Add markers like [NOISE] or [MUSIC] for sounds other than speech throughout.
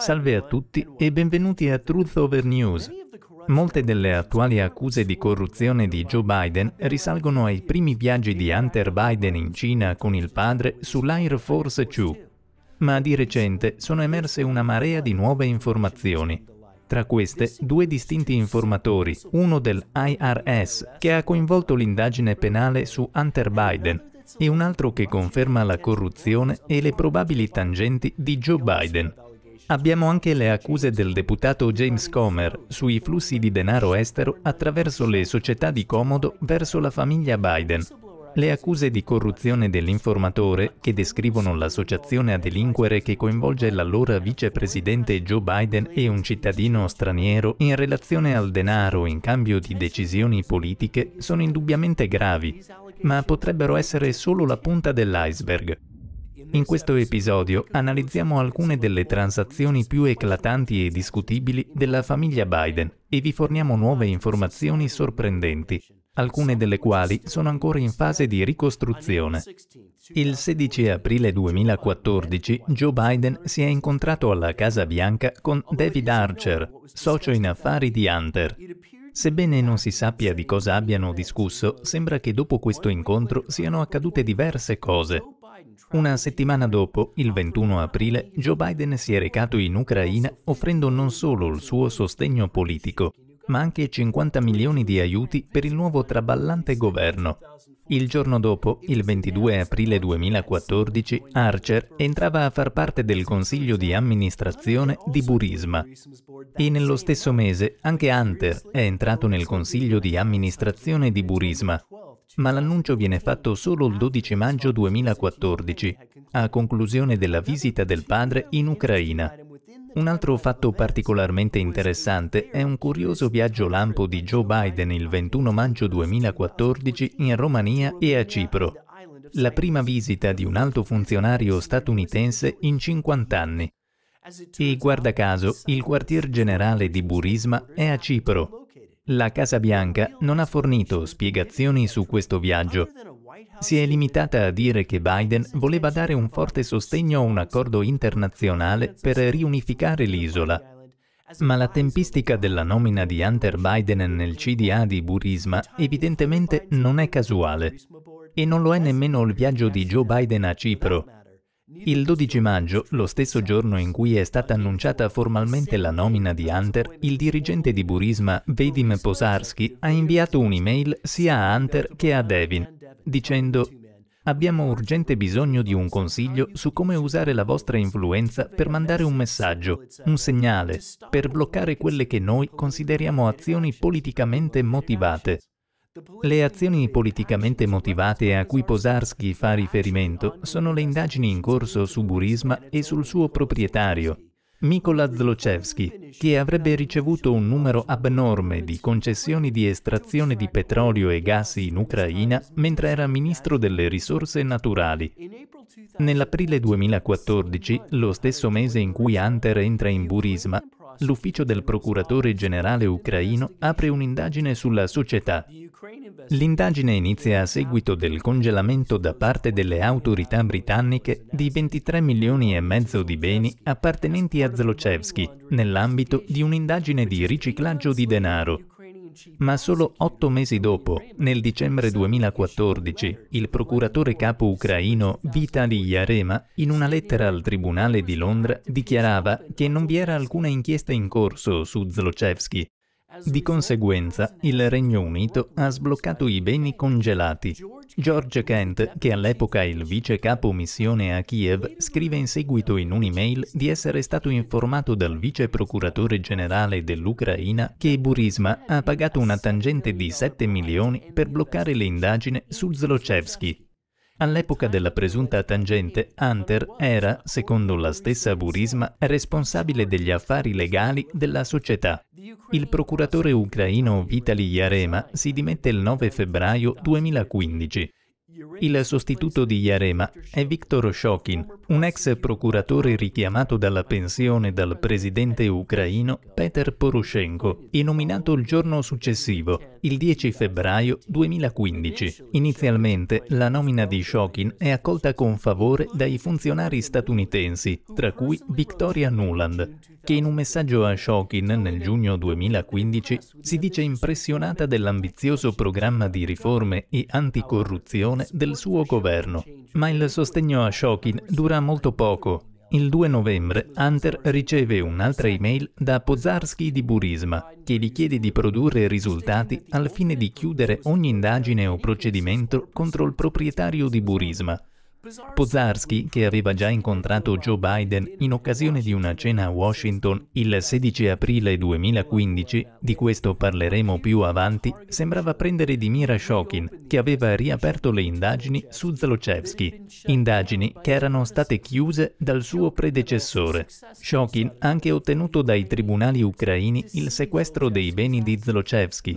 Salve a tutti e benvenuti a Truth Over News. Molte delle attuali accuse di corruzione di Joe Biden risalgono ai primi viaggi di Hunter Biden in Cina con il padre sull'Air Force 2. Ma di recente sono emerse una marea di nuove informazioni. Tra queste, due distinti informatori, uno del IRS, che ha coinvolto l'indagine penale su Hunter Biden, e un altro che conferma la corruzione e le probabili tangenti di Joe Biden. Abbiamo anche le accuse del deputato James Comer sui flussi di denaro estero attraverso le società di comodo verso la famiglia Biden. Le accuse di corruzione dell'informatore che descrivono l'associazione a delinquere che coinvolge l'allora vicepresidente Joe Biden e un cittadino straniero in relazione al denaro in cambio di decisioni politiche sono indubbiamente gravi, ma potrebbero essere solo la punta dell'iceberg. In questo episodio analizziamo alcune delle transazioni più eclatanti e discutibili della famiglia Biden e vi forniamo nuove informazioni sorprendenti, alcune delle quali sono ancora in fase di ricostruzione. Il 16 aprile 2014 Joe Biden si è incontrato alla Casa Bianca con David Archer, socio in affari di Hunter. Sebbene non si sappia di cosa abbiano discusso, sembra che dopo questo incontro siano accadute diverse cose, una settimana dopo, il 21 aprile, Joe Biden si è recato in Ucraina offrendo non solo il suo sostegno politico, ma anche 50 milioni di aiuti per il nuovo traballante governo. Il giorno dopo, il 22 aprile 2014, Archer entrava a far parte del consiglio di amministrazione di Burisma. E nello stesso mese anche Hunter è entrato nel consiglio di amministrazione di Burisma, ma l'annuncio viene fatto solo il 12 maggio 2014, a conclusione della visita del padre in Ucraina. Un altro fatto particolarmente interessante è un curioso viaggio lampo di Joe Biden il 21 maggio 2014 in Romania e a Cipro. La prima visita di un alto funzionario statunitense in 50 anni. E guarda caso, il quartier generale di Burisma è a Cipro, la Casa Bianca non ha fornito spiegazioni su questo viaggio. Si è limitata a dire che Biden voleva dare un forte sostegno a un accordo internazionale per riunificare l'isola. Ma la tempistica della nomina di Hunter Biden nel CDA di Burisma evidentemente non è casuale. E non lo è nemmeno il viaggio di Joe Biden a Cipro, il 12 maggio, lo stesso giorno in cui è stata annunciata formalmente la nomina di Hunter, il dirigente di Burisma, Vedim Posarski, ha inviato un'email sia a Hunter che a Devin, dicendo Abbiamo urgente bisogno di un consiglio su come usare la vostra influenza per mandare un messaggio, un segnale, per bloccare quelle che noi consideriamo azioni politicamente motivate. Le azioni politicamente motivate a cui Posarsky fa riferimento sono le indagini in corso su Burisma e sul suo proprietario, Mikola Zlocevski, che avrebbe ricevuto un numero abnorme di concessioni di estrazione di petrolio e gas in Ucraina mentre era ministro delle risorse naturali. Nell'aprile 2014, lo stesso mese in cui Hunter entra in Burisma, l'ufficio del procuratore generale ucraino apre un'indagine sulla società. L'indagine inizia a seguito del congelamento da parte delle autorità britanniche di 23 milioni e mezzo di beni appartenenti a Zlochevsky, nell'ambito di un'indagine di riciclaggio di denaro, ma solo otto mesi dopo, nel dicembre 2014, il procuratore capo ucraino Vitali Yarema, in una lettera al Tribunale di Londra, dichiarava che non vi era alcuna inchiesta in corso su Zlochevsky di conseguenza, il Regno Unito ha sbloccato i beni congelati. George Kent, che all'epoca è il vice capo missione a Kiev, scrive in seguito in un'email di essere stato informato dal vice procuratore generale dell'Ucraina che Burisma ha pagato una tangente di 7 milioni per bloccare le indagini su Zlochevsky, All'epoca della presunta tangente, Hunter era, secondo la stessa Burisma, responsabile degli affari legali della società. Il procuratore ucraino Vitaly Yarema si dimette il 9 febbraio 2015. Il sostituto di Yarema è Viktor Shokin, un ex procuratore richiamato dalla pensione dal presidente ucraino Peter Poroshenko e nominato il giorno successivo, il 10 febbraio 2015. Inizialmente la nomina di Shokin è accolta con favore dai funzionari statunitensi, tra cui Victoria Nuland, che in un messaggio a Shokin nel giugno 2015 si dice impressionata dell'ambizioso programma di riforme e anticorruzione del del suo governo, ma il sostegno a Shokin dura molto poco. Il 2 novembre Hunter riceve un'altra email da Pozarski di Burisma che gli chiede di produrre risultati al fine di chiudere ogni indagine o procedimento contro il proprietario di Burisma Pozzarski, che aveva già incontrato Joe Biden in occasione di una cena a Washington il 16 aprile 2015, di questo parleremo più avanti, sembrava prendere di mira Shokin, che aveva riaperto le indagini su Zlochevsky, indagini che erano state chiuse dal suo predecessore. Shokin ha anche ottenuto dai tribunali ucraini il sequestro dei beni di Zlochevsky.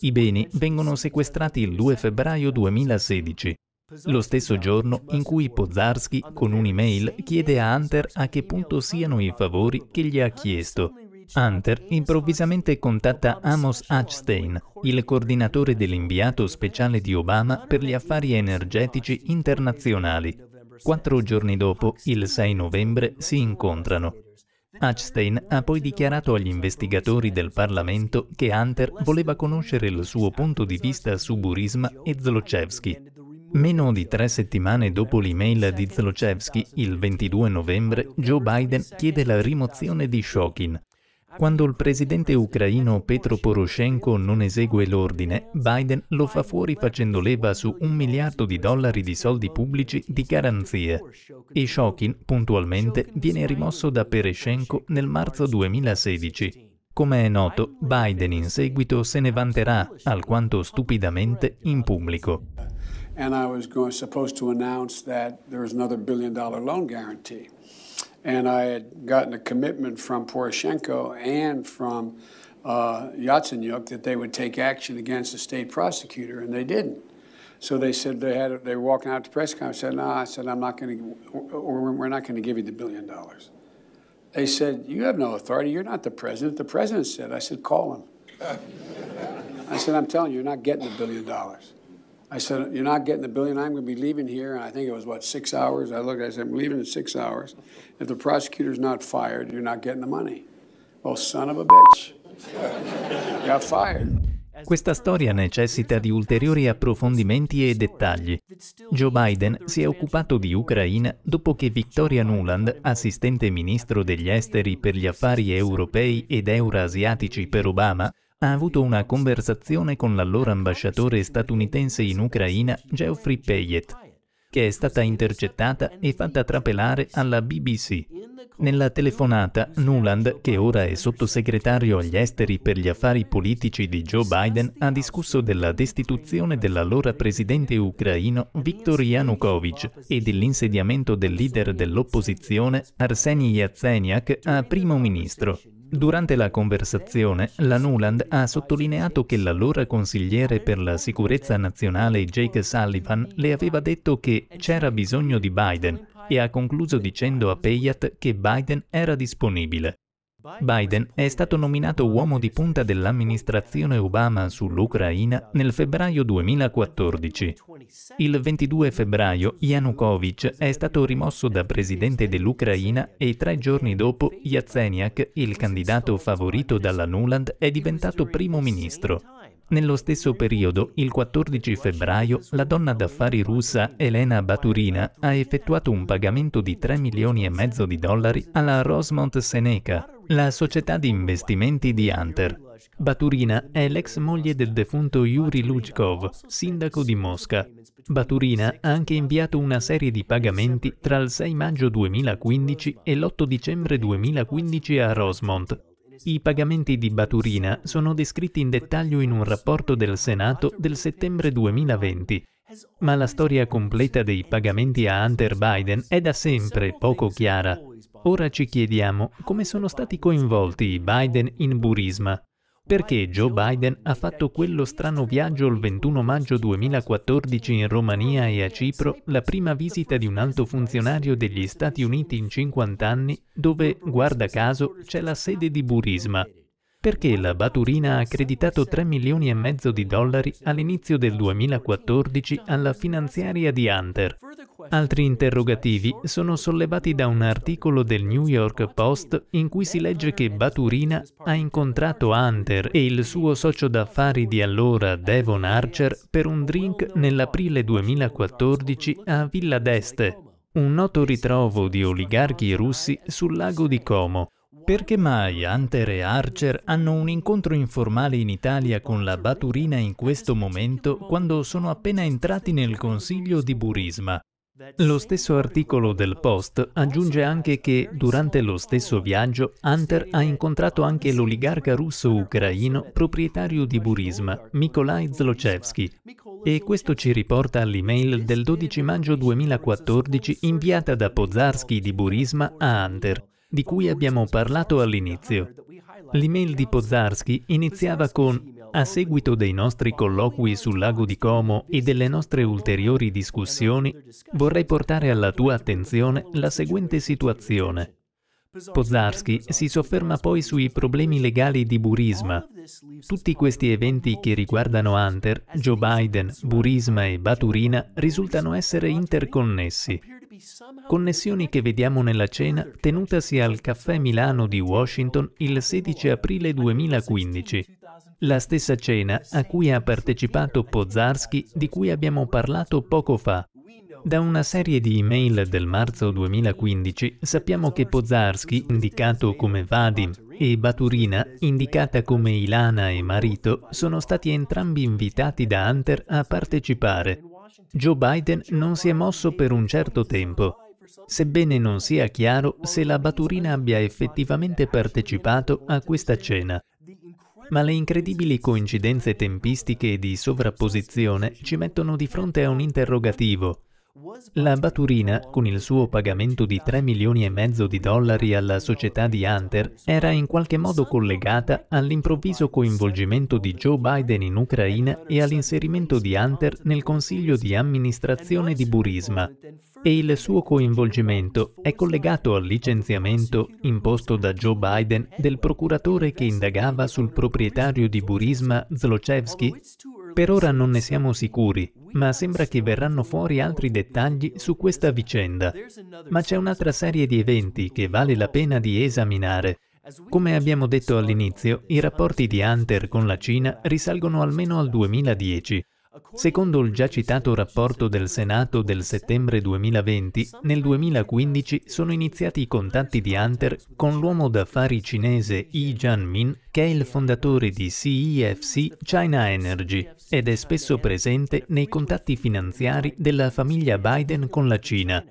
I beni vengono sequestrati il 2 febbraio 2016 lo stesso giorno in cui Pozarski, con un'email chiede a Hunter a che punto siano i favori che gli ha chiesto. Hunter improvvisamente contatta Amos Hatchstein, il coordinatore dell'inviato speciale di Obama per gli affari energetici internazionali. Quattro giorni dopo, il 6 novembre, si incontrano. Hatchstein ha poi dichiarato agli investigatori del Parlamento che Hunter voleva conoscere il suo punto di vista su Burisma e Zlochevsky. Meno di tre settimane dopo l'email di Zelocevsky, il 22 novembre, Joe Biden chiede la rimozione di Shokin. Quando il presidente ucraino Petro Poroshenko non esegue l'ordine, Biden lo fa fuori facendo leva su un miliardo di dollari di soldi pubblici di garanzie. E Shokin, puntualmente, viene rimosso da Pereshenko nel marzo 2016. Come è noto, Biden in seguito se ne vanterà, alquanto stupidamente, in pubblico. and I was going, supposed to announce that there was another billion dollar loan guarantee. And I had gotten a commitment from Poroshenko and from uh, Yatsenyuk that they would take action against the state prosecutor, and they didn't. So they said they had they were walking out to press conference. Said, "No," nah, I said, "I'm not going to, or we're not going to give you the billion dollars." They said, "You have no authority. You're not the president." The president said, "I said, call him." [LAUGHS] I said, "I'm telling you, you're not getting the billion dollars." I said, You're not getting the billion. I'm going to be leaving here. And I think it was, what, six hours? I looked, I said, I'm leaving in six hours. If the prosecutor's not fired, you're not getting the money. Oh, son of a bitch. [LAUGHS] Got fired. Questa storia necessita di ulteriori approfondimenti e dettagli. Joe Biden si è occupato di Ucraina dopo che Victoria Nuland, assistente ministro degli esteri per gli affari europei ed euroasiatici per Obama, ha avuto una conversazione con l'allora ambasciatore statunitense in Ucraina, Geoffrey Payet, che è stata intercettata e fatta trapelare alla BBC. Nella telefonata, Nuland, che ora è sottosegretario agli esteri per gli affari politici di Joe Biden, ha discusso della destituzione dell'allora presidente ucraino Viktor Yanukovych e dell'insediamento del leader dell'opposizione Arseny Yatsenyak a primo ministro. Durante la conversazione, la Nuland ha sottolineato che l'allora consigliere per la sicurezza nazionale Jake Sullivan le aveva detto che c'era bisogno di Biden e ha concluso dicendo a Payat che Biden era disponibile. Biden è stato nominato uomo di punta dell'amministrazione Obama sull'Ucraina nel febbraio 2014. Il 22 febbraio Yanukovych è stato rimosso da presidente dell'Ucraina e tre giorni dopo Yatsenyuk, il candidato favorito dalla Nuland, è diventato primo ministro. Nello stesso periodo, il 14 febbraio, la donna d'affari russa Elena Baturina ha effettuato un pagamento di 3 milioni e mezzo di dollari alla Rosemont Seneca, la società di investimenti di Hunter. Baturina è l'ex moglie del defunto Yuri Lujkov, sindaco di Mosca. Baturina ha anche inviato una serie di pagamenti tra il 6 maggio 2015 e l'8 dicembre 2015 a Rosemont, i pagamenti di Baturina sono descritti in dettaglio in un rapporto del Senato del settembre 2020, ma la storia completa dei pagamenti a Hunter Biden è da sempre poco chiara. Ora ci chiediamo come sono stati coinvolti i Biden in Burisma. Perché Joe Biden ha fatto quello strano viaggio il 21 maggio 2014 in Romania e a Cipro, la prima visita di un alto funzionario degli Stati Uniti in 50 anni, dove, guarda caso, c'è la sede di Burisma, perché la Baturina ha accreditato 3 milioni e mezzo di dollari all'inizio del 2014 alla finanziaria di Hunter? Altri interrogativi sono sollevati da un articolo del New York Post in cui si legge che Baturina ha incontrato Hunter e il suo socio d'affari di allora, Devon Archer, per un drink nell'aprile 2014 a Villa d'Este, un noto ritrovo di oligarchi russi sul lago di Como. Perché mai Hunter e Archer hanno un incontro informale in Italia con la Baturina in questo momento quando sono appena entrati nel consiglio di Burisma? Lo stesso articolo del Post aggiunge anche che durante lo stesso viaggio Hunter ha incontrato anche l'oligarca russo-ucraino proprietario di Burisma, Nikolai Zlochevsky. E questo ci riporta all'email del 12 maggio 2014 inviata da Pozarsky di Burisma a Hunter, di cui abbiamo parlato all'inizio. L'email di Pozarski iniziava con a seguito dei nostri colloqui sul lago di Como e delle nostre ulteriori discussioni, vorrei portare alla tua attenzione la seguente situazione. Pozarski si sofferma poi sui problemi legali di Burisma. Tutti questi eventi che riguardano Hunter, Joe Biden, Burisma e Baturina risultano essere interconnessi. Connessioni che vediamo nella cena tenutasi al Caffè Milano di Washington il 16 aprile 2015. La stessa cena a cui ha partecipato Pozarski, di cui abbiamo parlato poco fa. Da una serie di email del marzo 2015 sappiamo che Pozarski, indicato come Vadim, e Baturina, indicata come Ilana e marito, sono stati entrambi invitati da Hunter a partecipare. Joe Biden non si è mosso per un certo tempo, sebbene non sia chiaro se la Baturina abbia effettivamente partecipato a questa cena. Ma le incredibili coincidenze tempistiche e di sovrapposizione ci mettono di fronte a un interrogativo la Baturina, con il suo pagamento di 3 milioni e mezzo di dollari alla società di Hunter, era in qualche modo collegata all'improvviso coinvolgimento di Joe Biden in Ucraina e all'inserimento di Hunter nel consiglio di amministrazione di Burisma. E il suo coinvolgimento è collegato al licenziamento imposto da Joe Biden del procuratore che indagava sul proprietario di Burisma Zlochevsky per ora non ne siamo sicuri, ma sembra che verranno fuori altri dettagli su questa vicenda. Ma c'è un'altra serie di eventi che vale la pena di esaminare. Come abbiamo detto all'inizio, i rapporti di Hunter con la Cina risalgono almeno al 2010, Secondo il già citato rapporto del Senato del settembre 2020, nel 2015 sono iniziati i contatti di Hunter con l'uomo d'affari cinese Yi Jianmin, che è il fondatore di CEFC China Energy ed è spesso presente nei contatti finanziari della famiglia Biden con la Cina.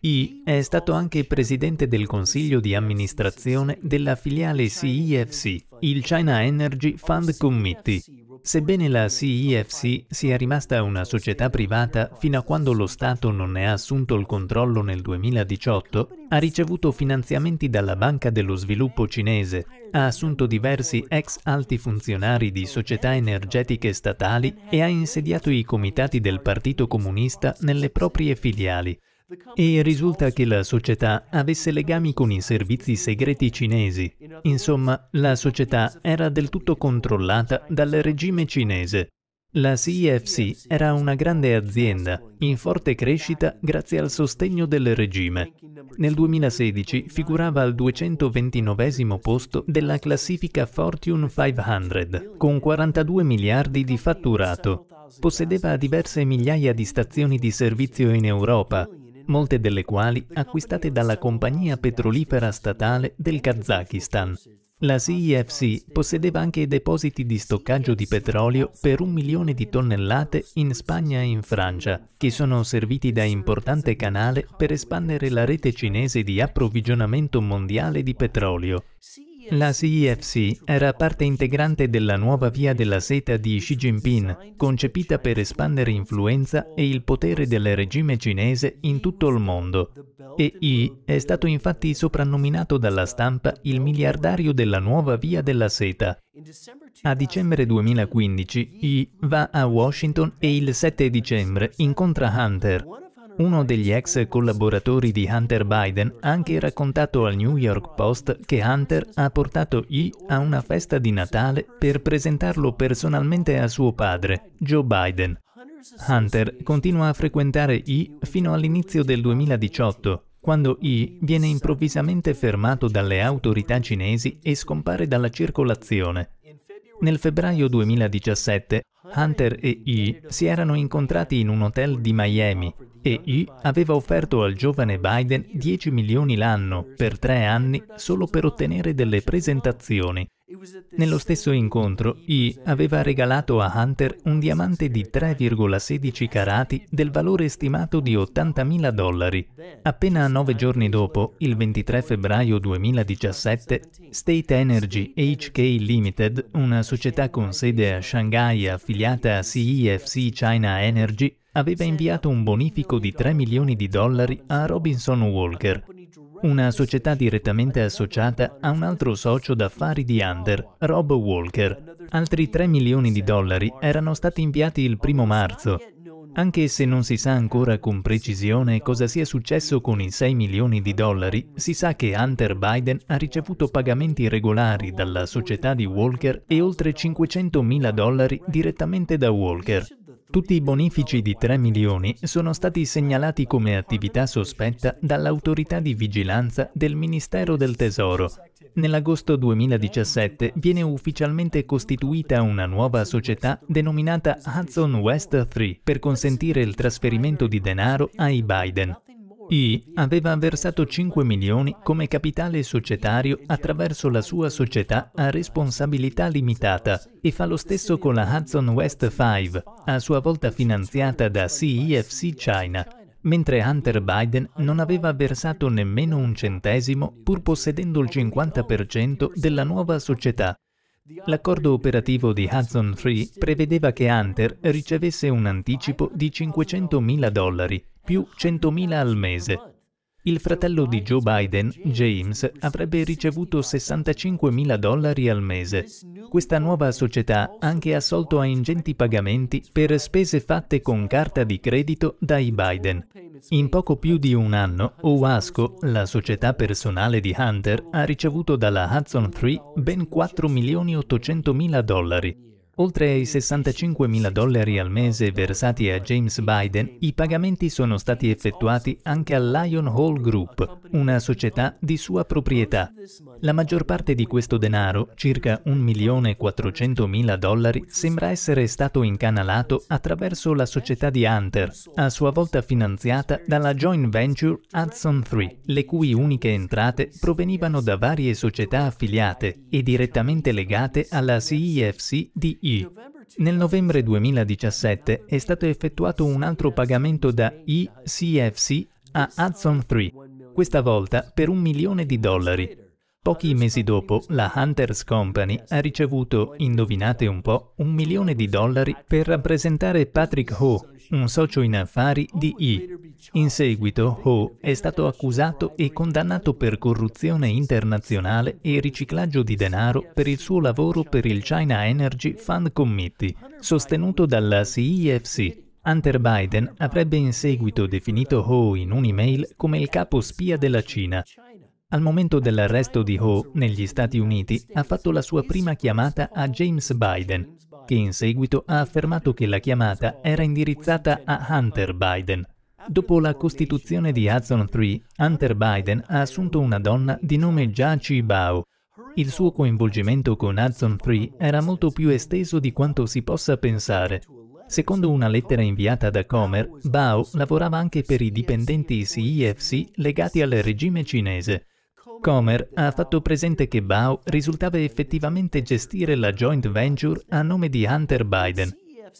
Yi è stato anche presidente del consiglio di amministrazione della filiale CEFC, il China Energy Fund Committee, Sebbene la CEFC sia rimasta una società privata fino a quando lo Stato non ne ha assunto il controllo nel 2018, ha ricevuto finanziamenti dalla Banca dello Sviluppo cinese, ha assunto diversi ex alti funzionari di società energetiche statali e ha insediato i comitati del Partito Comunista nelle proprie filiali e risulta che la società avesse legami con i servizi segreti cinesi. Insomma, la società era del tutto controllata dal regime cinese. La CFC era una grande azienda, in forte crescita grazie al sostegno del regime. Nel 2016 figurava al 229 posto della classifica Fortune 500, con 42 miliardi di fatturato. Possedeva diverse migliaia di stazioni di servizio in Europa, molte delle quali acquistate dalla compagnia petrolifera statale del Kazakistan. La CEFC possedeva anche i depositi di stoccaggio di petrolio per un milione di tonnellate in Spagna e in Francia, che sono serviti da importante canale per espandere la rete cinese di approvvigionamento mondiale di petrolio. La CEFC era parte integrante della nuova via della seta di Xi Jinping, concepita per espandere influenza e il potere del regime cinese in tutto il mondo. E Yi è stato infatti soprannominato dalla stampa il miliardario della nuova via della seta. A dicembre 2015 Yi va a Washington e il 7 dicembre incontra Hunter, uno degli ex collaboratori di Hunter Biden ha anche raccontato al New York Post che Hunter ha portato Yi a una festa di Natale per presentarlo personalmente a suo padre, Joe Biden. Hunter continua a frequentare Yi fino all'inizio del 2018, quando Yi viene improvvisamente fermato dalle autorità cinesi e scompare dalla circolazione. Nel febbraio 2017 Hunter e Yi si erano incontrati in un hotel di Miami e Yi aveva offerto al giovane Biden 10 milioni l'anno per tre anni solo per ottenere delle presentazioni. Nello stesso incontro, Yi aveva regalato a Hunter un diamante di 3,16 carati del valore stimato di 80.000 dollari. Appena nove giorni dopo, il 23 febbraio 2017, State Energy HK Limited, una società con sede a Shanghai affiliata a CEFC China Energy, aveva inviato un bonifico di 3 milioni di dollari a Robinson Walker, una società direttamente associata a un altro socio d'affari di Under, Rob Walker. Altri 3 milioni di dollari erano stati inviati il primo marzo, anche se non si sa ancora con precisione cosa sia successo con i 6 milioni di dollari, si sa che Hunter Biden ha ricevuto pagamenti regolari dalla società di Walker e oltre 500 mila dollari direttamente da Walker. Tutti i bonifici di 3 milioni sono stati segnalati come attività sospetta dall'autorità di vigilanza del Ministero del Tesoro. Nell'agosto 2017 viene ufficialmente costituita una nuova società denominata Hudson West 3 per consentire il trasferimento di denaro ai Biden. I aveva versato 5 milioni come capitale societario attraverso la sua società a responsabilità limitata e fa lo stesso con la Hudson West 5, a sua volta finanziata da CEFC China, mentre Hunter Biden non aveva versato nemmeno un centesimo pur possedendo il 50% della nuova società. L'accordo operativo di Hudson Free prevedeva che Hunter ricevesse un anticipo di 500 mila dollari più 100.000 al mese. Il fratello di Joe Biden, James, avrebbe ricevuto 65.000 dollari al mese. Questa nuova società ha anche assolto a ingenti pagamenti per spese fatte con carta di credito dai Biden. In poco più di un anno, Owasco, la società personale di Hunter, ha ricevuto dalla Hudson 3 ben 4.800.000 dollari. Oltre ai 65 mila dollari al mese versati a James Biden, i pagamenti sono stati effettuati anche al Lion Hall Group, una società di sua proprietà. La maggior parte di questo denaro, circa 1 milione 400 mila dollari, sembra essere stato incanalato attraverso la società di Hunter, a sua volta finanziata dalla joint venture Hudson 3, le cui uniche entrate provenivano da varie società affiliate e direttamente legate alla CEFC di i. Nel novembre 2017 è stato effettuato un altro pagamento da ECFC a Hudson 3, questa volta per un milione di dollari. Pochi mesi dopo, la Hunters Company ha ricevuto, indovinate un po', un milione di dollari per rappresentare Patrick Ho un socio in affari di Yi. In seguito, Ho è stato accusato e condannato per corruzione internazionale e riciclaggio di denaro per il suo lavoro per il China Energy Fund Committee, sostenuto dalla CEFC, Hunter Biden avrebbe in seguito definito Ho in un'email come il capo spia della Cina. Al momento dell'arresto di Ho negli Stati Uniti ha fatto la sua prima chiamata a James Biden, che in seguito ha affermato che la chiamata era indirizzata a Hunter Biden. Dopo la costituzione di Hudson 3, Hunter Biden ha assunto una donna di nome Jia Bao. Il suo coinvolgimento con Hudson 3 era molto più esteso di quanto si possa pensare. Secondo una lettera inviata da Comer, Bao lavorava anche per i dipendenti CIFC legati al regime cinese. Comer ha fatto presente che Bao risultava effettivamente gestire la joint venture a nome di Hunter Biden.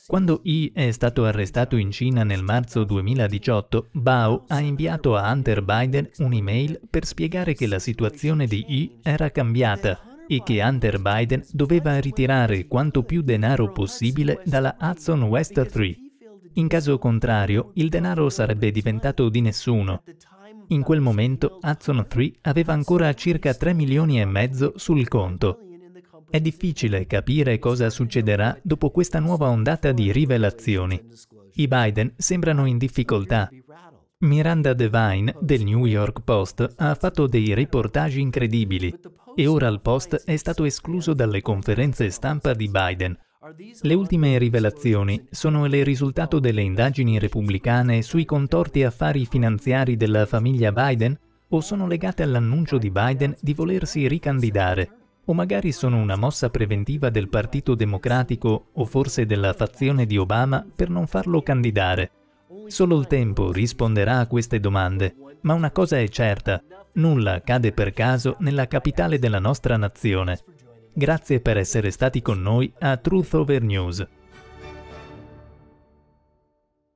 Quando Yi è stato arrestato in Cina nel marzo 2018, Bao ha inviato a Hunter Biden un'email per spiegare che la situazione di Yi era cambiata e che Hunter Biden doveva ritirare quanto più denaro possibile dalla Hudson West 3. In caso contrario, il denaro sarebbe diventato di nessuno. In quel momento Hudson 3 aveva ancora circa 3 milioni e mezzo sul conto. È difficile capire cosa succederà dopo questa nuova ondata di rivelazioni. I Biden sembrano in difficoltà. Miranda Devine del New York Post ha fatto dei reportage incredibili e ora il Post è stato escluso dalle conferenze stampa di Biden le ultime rivelazioni sono il risultato delle indagini repubblicane sui contorti affari finanziari della famiglia Biden o sono legate all'annuncio di Biden di volersi ricandidare, o magari sono una mossa preventiva del Partito Democratico o forse della fazione di Obama per non farlo candidare. Solo il tempo risponderà a queste domande, ma una cosa è certa, nulla cade per caso nella capitale della nostra nazione. Grazie per essere stati con noi a Truth Over News.